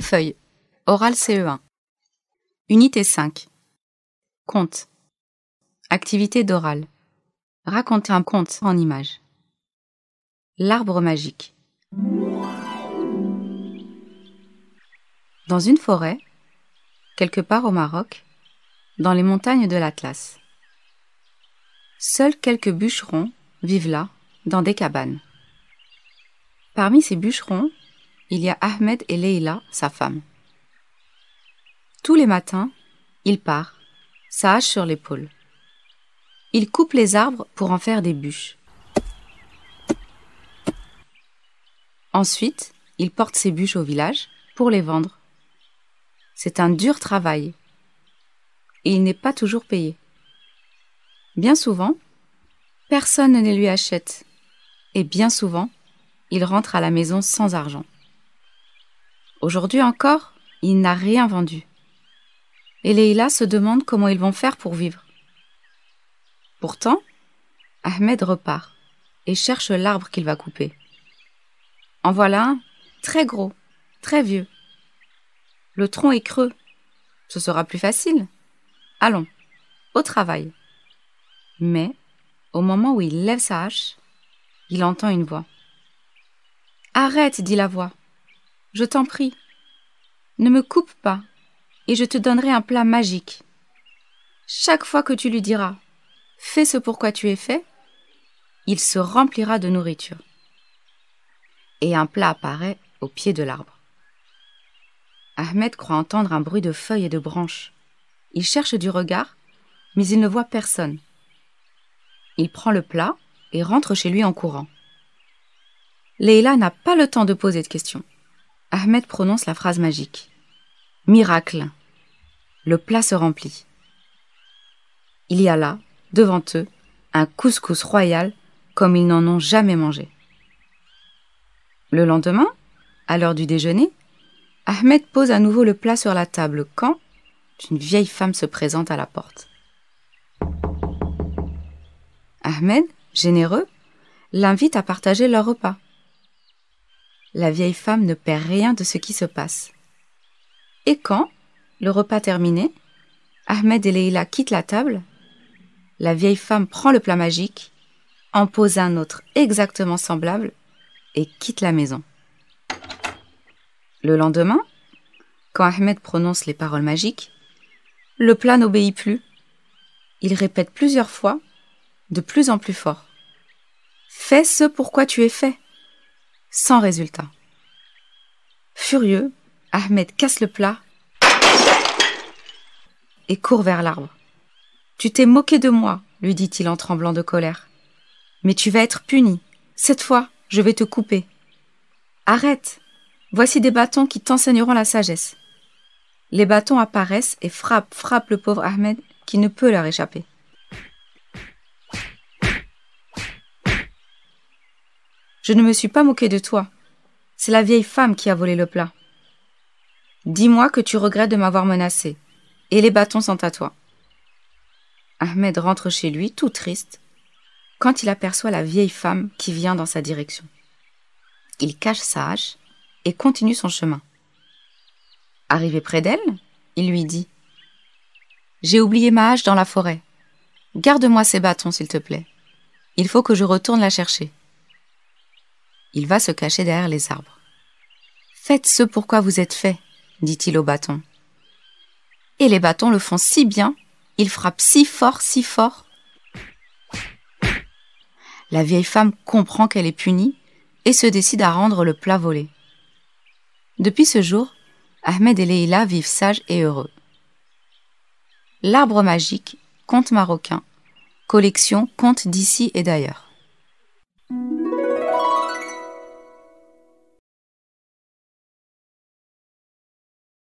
feuilles. oral CE1. Unité 5. Conte. Activité d'oral. Raconter un conte en images. L'arbre magique. Dans une forêt, quelque part au Maroc, dans les montagnes de l'Atlas. Seuls quelques bûcherons vivent là, dans des cabanes. Parmi ces bûcherons, il y a Ahmed et Leila, sa femme. Tous les matins, il part, sa hache sur l'épaule. Il coupe les arbres pour en faire des bûches. Ensuite, il porte ses bûches au village pour les vendre. C'est un dur travail et il n'est pas toujours payé. Bien souvent, personne ne les lui achète et bien souvent, il rentre à la maison sans argent. Aujourd'hui encore, il n'a rien vendu. Et Leïla se demande comment ils vont faire pour vivre. Pourtant, Ahmed repart et cherche l'arbre qu'il va couper. En voilà un, très gros, très vieux. Le tronc est creux. Ce sera plus facile. Allons, au travail. Mais, au moment où il lève sa hache, il entend une voix. Arrête, dit la voix je t'en prie, ne me coupe pas, et je te donnerai un plat magique. Chaque fois que tu lui diras Fais ce pourquoi tu es fait, il se remplira de nourriture. Et un plat apparaît au pied de l'arbre. Ahmed croit entendre un bruit de feuilles et de branches. Il cherche du regard, mais il ne voit personne. Il prend le plat et rentre chez lui en courant. Leïla n'a pas le temps de poser de questions. Ahmed prononce la phrase magique. Miracle. Le plat se remplit. Il y a là, devant eux, un couscous royal comme ils n'en ont jamais mangé. Le lendemain, à l'heure du déjeuner, Ahmed pose à nouveau le plat sur la table quand une vieille femme se présente à la porte. Ahmed, généreux, l'invite à partager leur repas. La vieille femme ne perd rien de ce qui se passe. Et quand, le repas terminé, Ahmed et Leila quittent la table, la vieille femme prend le plat magique, en pose un autre exactement semblable et quitte la maison. Le lendemain, quand Ahmed prononce les paroles magiques, le plat n'obéit plus. Il répète plusieurs fois, de plus en plus fort. Fais ce pourquoi tu es fait sans résultat. Furieux, Ahmed casse le plat et court vers l'arbre. Tu t'es moqué de moi, lui dit-il en tremblant de colère. Mais tu vas être puni. Cette fois, je vais te couper. Arrête. Voici des bâtons qui t'enseigneront la sagesse. Les bâtons apparaissent et frappent, frappent le pauvre Ahmed qui ne peut leur échapper. Je ne me suis pas moqué de toi. C'est la vieille femme qui a volé le plat. Dis-moi que tu regrettes de m'avoir menacé. Et les bâtons sont à toi. Ahmed rentre chez lui, tout triste, quand il aperçoit la vieille femme qui vient dans sa direction. Il cache sa hache et continue son chemin. Arrivé près d'elle, il lui dit J'ai oublié ma hache dans la forêt. Garde-moi ces bâtons, s'il te plaît. Il faut que je retourne la chercher. Il va se cacher derrière les arbres. Faites ce pourquoi vous êtes fait, dit-il au bâton. Et les bâtons le font si bien, ils frappent si fort, si fort. La vieille femme comprend qu'elle est punie et se décide à rendre le plat volé. Depuis ce jour, Ahmed et Leïla vivent sages et heureux. L'arbre magique, conte marocain, collection conte d'ici et d'ailleurs.